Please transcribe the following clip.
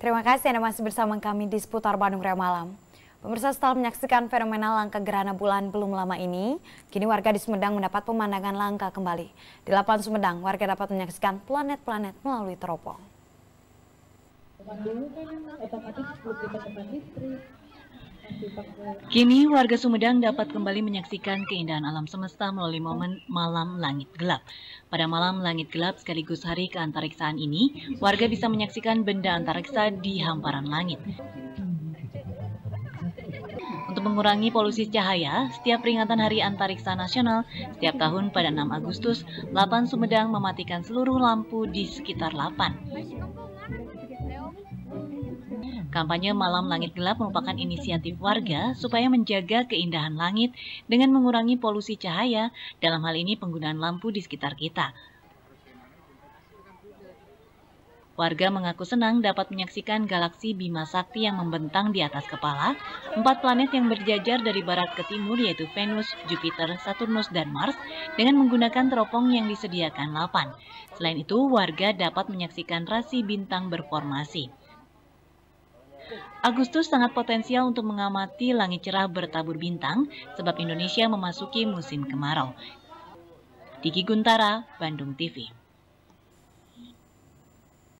Terima kasih Anda masih bersama kami di Seputar Bandung Raya Malam. Pemirsa setelah menyaksikan fenomena langka gerhana bulan belum lama ini, kini warga di Sumedang mendapat pemandangan langka kembali. Di lapangan Sumedang, warga dapat menyaksikan planet-planet melalui teropong. Kini warga Sumedang dapat kembali menyaksikan keindahan alam semesta melalui momen malam langit gelap. Pada malam langit gelap sekaligus hari keantariksaan ini, warga bisa menyaksikan benda antariksa di hamparan langit. Untuk mengurangi polusi cahaya, setiap peringatan Hari Antariksa Nasional setiap tahun pada 6 Agustus, 8 Sumedang mematikan seluruh lampu di sekitar 8. Kampanye Malam Langit Gelap merupakan inisiatif warga supaya menjaga keindahan langit dengan mengurangi polusi cahaya, dalam hal ini penggunaan lampu di sekitar kita. Warga mengaku senang dapat menyaksikan galaksi Bima Sakti yang membentang di atas kepala, empat planet yang berjajar dari barat ke timur yaitu Venus, Jupiter, Saturnus, dan Mars dengan menggunakan teropong yang disediakan lapan. Selain itu, warga dapat menyaksikan rasi bintang berformasi. Agustus sangat potensial untuk mengamati langit cerah bertabur bintang sebab Indonesia memasuki musim kemarau. Diki Guntara, Bandung TV.